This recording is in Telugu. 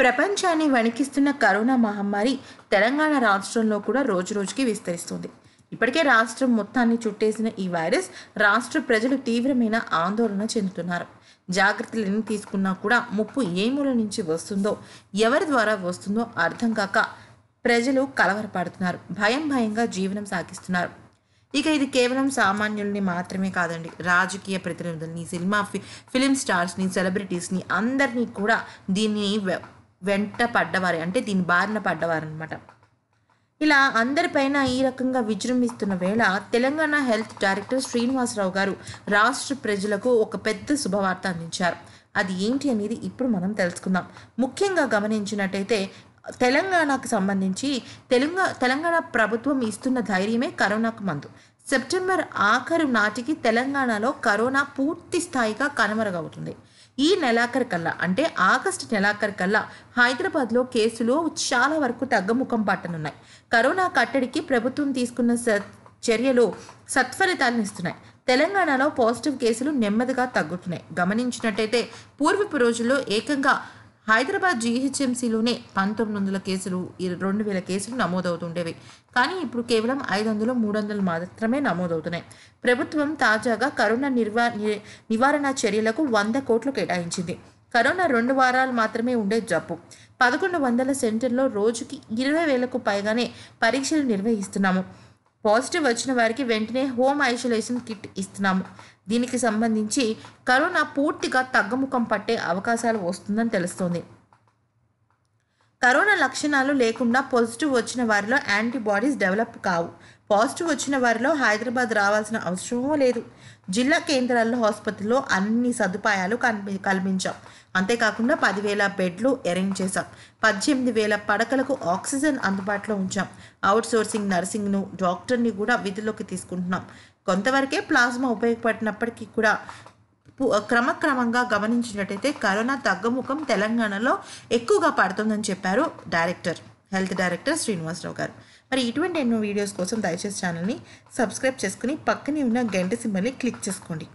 ప్రపంచాన్ని వణికిస్తున్న కరోనా మహమ్మారి తెలంగాణ రాష్ట్రంలో కూడా రోజురోజుకి విస్తరిస్తుంది ఇప్పటికే రాష్ట్రం మొత్తాన్ని చుట్టేసిన ఈ వైరస్ రాష్ట్ర ప్రజలు తీవ్రమైన ఆందోళన చెందుతున్నారు జాగ్రత్తలు ఎన్ని తీసుకున్నా కూడా ముప్పు ఏ మూల నుంచి వస్తుందో ఎవరి ద్వారా వస్తుందో అర్థం కాక ప్రజలు కలవరపడుతున్నారు భయం భయంగా జీవనం సాగిస్తున్నారు ఇక ఇది కేవలం సామాన్యుల్ని మాత్రమే కాదండి రాజకీయ ప్రతినిధుల్ని సినిమా ఫిలిం స్టార్స్ని సెలబ్రిటీస్ని అందరినీ కూడా దీన్ని వెంట పడ్డవారే అంటే దీని బారిన పడ్డవారనమాట ఇలా అందరిపైన ఈ రకంగా విజృంభిస్తున్న వేళ తెలంగాణ హెల్త్ డైరెక్టర్ శ్రీనివాసరావు గారు రాష్ట్ర ప్రజలకు ఒక పెద్ద శుభవార్త అందించారు అది ఏంటి అనేది ఇప్పుడు మనం తెలుసుకుందాం ముఖ్యంగా గమనించినట్టయితే తెలంగాణకు సంబంధించి తెలంగా తెలంగాణ ప్రభుత్వం ఇస్తున్న ధైర్యమే కరోనాకు మందు సెప్టెంబర్ ఆఖరు నాటికి తెలంగాణలో కరోనా పూర్తి స్థాయిగా కనుమరుగవుతుంది ఈ నెలాఖరు కల్లా అంటే ఆగస్టు నెలాఖరు కల్లా హైదరాబాద్లో కేసులు చాలా వరకు తగ్గముఖం పట్టనున్నాయి కరోనా కట్టడికి ప్రభుత్వం తీసుకున్న చర్యలు సత్ఫలితాలను ఇస్తున్నాయి తెలంగాణలో పాజిటివ్ కేసులు నెమ్మదిగా తగ్గుతున్నాయి గమనించినట్టయితే పూర్వపు రోజుల్లో ఏకంగా హైదరాబాద్ జీహెచ్ఎంసీలోనే పంతొమ్మిది వందల కేసులు రెండు వేల కేసులు నమోదవుతుండేవి కానీ ఇప్పుడు కేవలం ఐదు వందలు మూడు వందలు మాత్రమే నమోదవుతున్నాయి ప్రభుత్వం తాజాగా కరోనా నిర్వా నివారణ చర్యలకు వంద కోట్లు కేటాయించింది కరోనా రెండు వారాలు మాత్రమే ఉండే జబ్బు పదకొండు వందల సెంటర్లో రోజుకి ఇరవై వేలకు పైగానే పరీక్షలు నిర్వహిస్తున్నాము పాజిటివ్ వచ్చిన వారికి వెంటనే హోమ్ ఐసోలేషన్ కిట్ ఇస్తున్నాము దీనికి సంబంధించి కరోనా పూర్తిగా తగ్గుముఖం పట్టే అవకాశాలు వస్తుందని తెలుస్తోంది కరోనా లక్షణాలు లేకుండా పాజిటివ్ వచ్చిన వారిలో యాంటీబాడీస్ డెవలప్ కావు పాజిటివ్ వచ్చిన వారిలో హైదరాబాద్ రావాల్సిన అవసరమూ లేదు జిల్లా కేంద్రాల్లో ఆసుపత్రిలో అన్ని సదుపాయాలు కల్పి కల్పించాం అంతేకాకుండా పదివేల బెడ్లు అరేంజ్ చేశాం పద్దెనిమిది వేల పడకలకు ఆక్సిజన్ అందుబాటులో ఉంచాం అవుట్సోర్సింగ్ నర్సింగ్ను డాక్టర్ని కూడా విధుల్లోకి తీసుకుంటున్నాం కొంతవరకే ప్లాస్మా ఉపయోగపడినప్పటికీ కూడా క్రమక్రమంగా గమనించినట్టయితే కరోనా తగ్గుముఖం తెలంగాణలో ఎక్కువగా పడుతుందని చెప్పారు డైరెక్టర్ హెల్త్ డైరెక్టర్ శ్రీనివాసరావు గారు మరి ఇటువంటి ఎన్నో వీడియోస్ కోసం దయచేసి ఛానల్ని సబ్స్క్రైబ్ చేసుకుని పక్కనే ఉన్న గంట సింబల్ని క్లిక్ చేసుకోండి